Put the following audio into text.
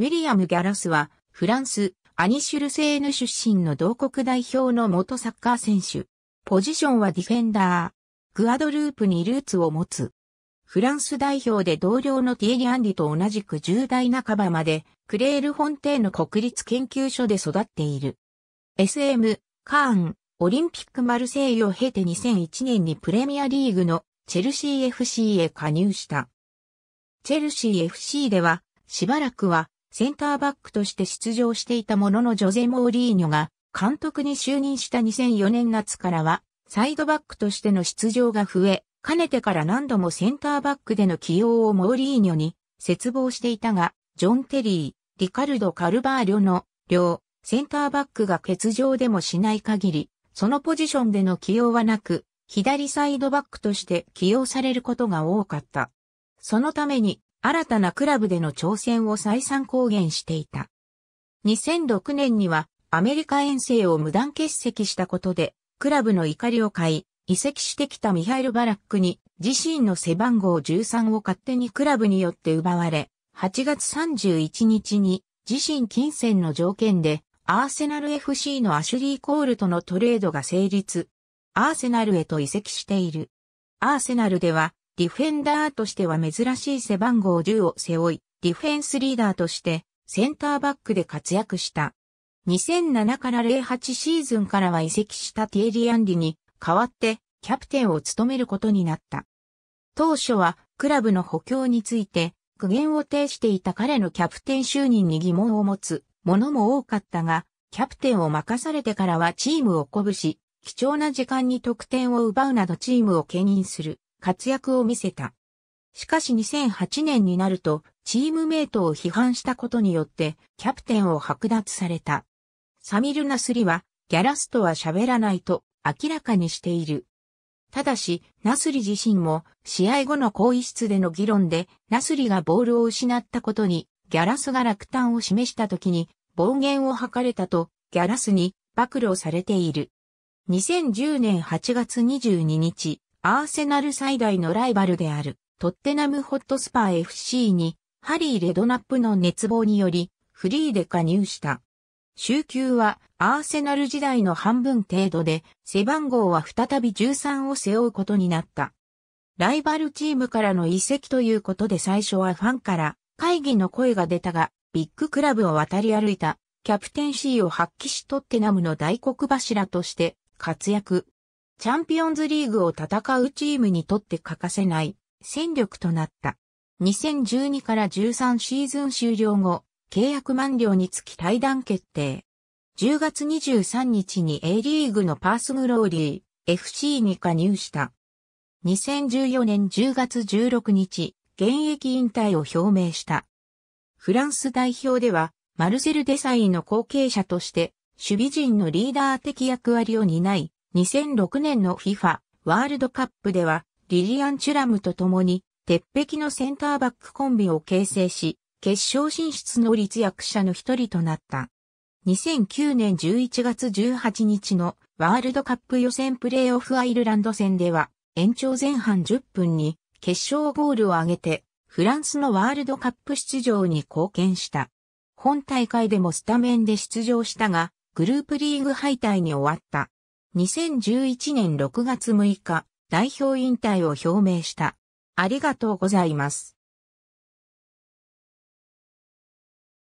ウィリアム・ギャラスは、フランス、アニシュルセーヌ出身の同国代表の元サッカー選手。ポジションはディフェンダー。グアドループにルーツを持つ。フランス代表で同僚のティエリ・アンリと同じく10代半ばまで、クレール・ォンテーヌ国立研究所で育っている。SM、カーン、オリンピックマルセイユを経て2001年にプレミアリーグのチェルシー FC へ加入した。チェルシー FC では、しばらくはセンターバックとして出場していたもののジョゼ・モーリーニョが監督に就任した2004年夏からはサイドバックとしての出場が増え、かねてから何度もセンターバックでの起用をモーリーニョに絶望していたが、ジョン・テリー、リカルド・カルバーリョの両センターバックが欠場でもしない限り、そのポジションでの起用はなく、左サイドバックとして起用されることが多かった。そのために新たなクラブでの挑戦を再三公言していた。2006年にはアメリカ遠征を無断欠席したことで、クラブの怒りを買い、移籍してきたミハイル・バラックに自身の背番号13を勝手にクラブによって奪われ、8月31日に自身金銭の条件でアーセナル FC のアシュリー・コールとのトレードが成立。アーセナルへと移籍している。アーセナルではディフェンダーとしては珍しい背番号10を背負い、ディフェンスリーダーとしてセンターバックで活躍した。2007から08シーズンからは移籍したティエリアンリに代わってキャプテンを務めることになった。当初はクラブの補強について苦言を呈していた彼のキャプテン就任に疑問を持つものも多かったが、キャプテンを任されてからはチームを鼓舞し、貴重な時間に得点を奪うなどチームを牽引する。活躍を見せた。しかし2008年になると、チームメイトを批判したことによって、キャプテンを剥奪された。サミルナスリは、ギャラスとは喋らないと明らかにしている。ただし、ナスリ自身も、試合後の更衣室での議論で、ナスリがボールを失ったことに、ギャラスが落胆を示した時に、暴言を吐かれたと、ギャラスに暴露されている。2010年8月22日、アーセナル最大のライバルであるトッテナムホットスパー FC にハリー・レドナップの熱望によりフリーで加入した。週休はアーセナル時代の半分程度で背番号は再び13を背負うことになった。ライバルチームからの移籍ということで最初はファンから会議の声が出たがビッグクラブを渡り歩いたキャプテン C を発揮しトッテナムの大黒柱として活躍。チャンピオンズリーグを戦うチームにとって欠かせない戦力となった。2012から13シーズン終了後、契約満了につき対談決定。10月23日に A リーグのパースグローリー FC に加入した。2014年10月16日、現役引退を表明した。フランス代表では、マルセル・デサイの後継者として、守備陣のリーダー的役割を担い、2006年の FIFA ワールドカップではリリアン・チュラムと共に鉄壁のセンターバックコンビを形成し、決勝進出の立役者の一人となった。2009年11月18日のワールドカップ予選プレーオフアイルランド戦では延長前半10分に決勝ゴールを挙げてフランスのワールドカップ出場に貢献した。本大会でもスタメンで出場したがグループリーグ敗退に終わった。2011年6月6日、代表引退を表明した。ありがとうございます。